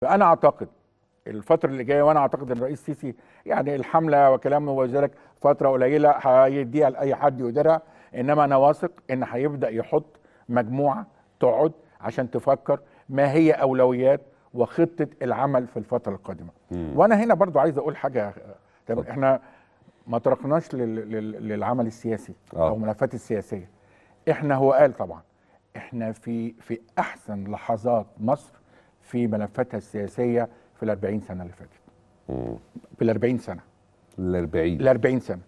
فانا اعتقد الفتره اللي جايه وانا اعتقد ان الرئيس سيسي يعني الحمله وكلامه وذلك فتره قليله هيديها لاي حد يديرها انما انا واثق ان هيبدا يحط مجموعه تقعد عشان تفكر ما هي اولويات وخطه العمل في الفتره القادمه مم. وانا هنا برضو عايز اقول حاجه طب احنا ما تركناش للعمل السياسي آه. او ملفات السياسيه احنا هو قال طبعا احنا في في احسن لحظات مصر في ملفاتها السياسيه في ال 40 سنه اللي فاتت. في ال 40 سنه. ال 40 ال 40 سنه.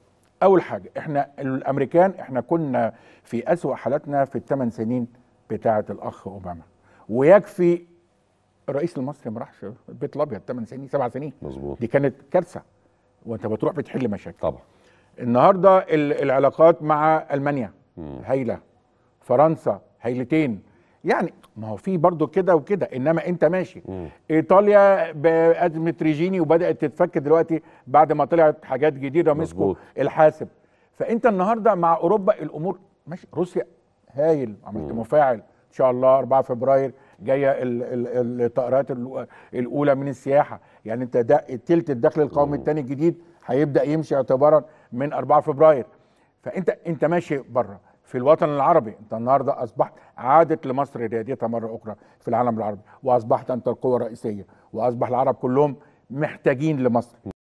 اول حاجه احنا الامريكان احنا كنا في أسوأ حالاتنا في الثمان سنين بتاعه الاخ اوباما ويكفي الرئيس المصري ما راحش البيت الابيض ثمان سنين سبع سنين مظبوط دي كانت كارثه وانت بتروح بتحل مشاكل طبعا النهارده العلاقات مع المانيا هايله فرنسا هايلتين يعني ما هو في برضه كده وكده انما انت ماشي مم. ايطاليا قدمت ريجيني وبدات تتفك دلوقتي بعد ما طلعت حاجات جديده مسكوا الحاسب فانت النهارده مع اوروبا الامور ماشي روسيا هايل عملت مفاعل ان شاء الله 4 فبراير جايه الطائرات الاولى من السياحه يعني انت ده التلت الدخل القومي الثاني الجديد هيبدا يمشي اعتبارا من 4 فبراير فانت انت ماشي بره في الوطن العربي انت النهارده اصبحت عادت لمصر ريادتها مره اخرى في العالم العربي واصبحت انت القوه الرئيسيه واصبح العرب كلهم محتاجين لمصر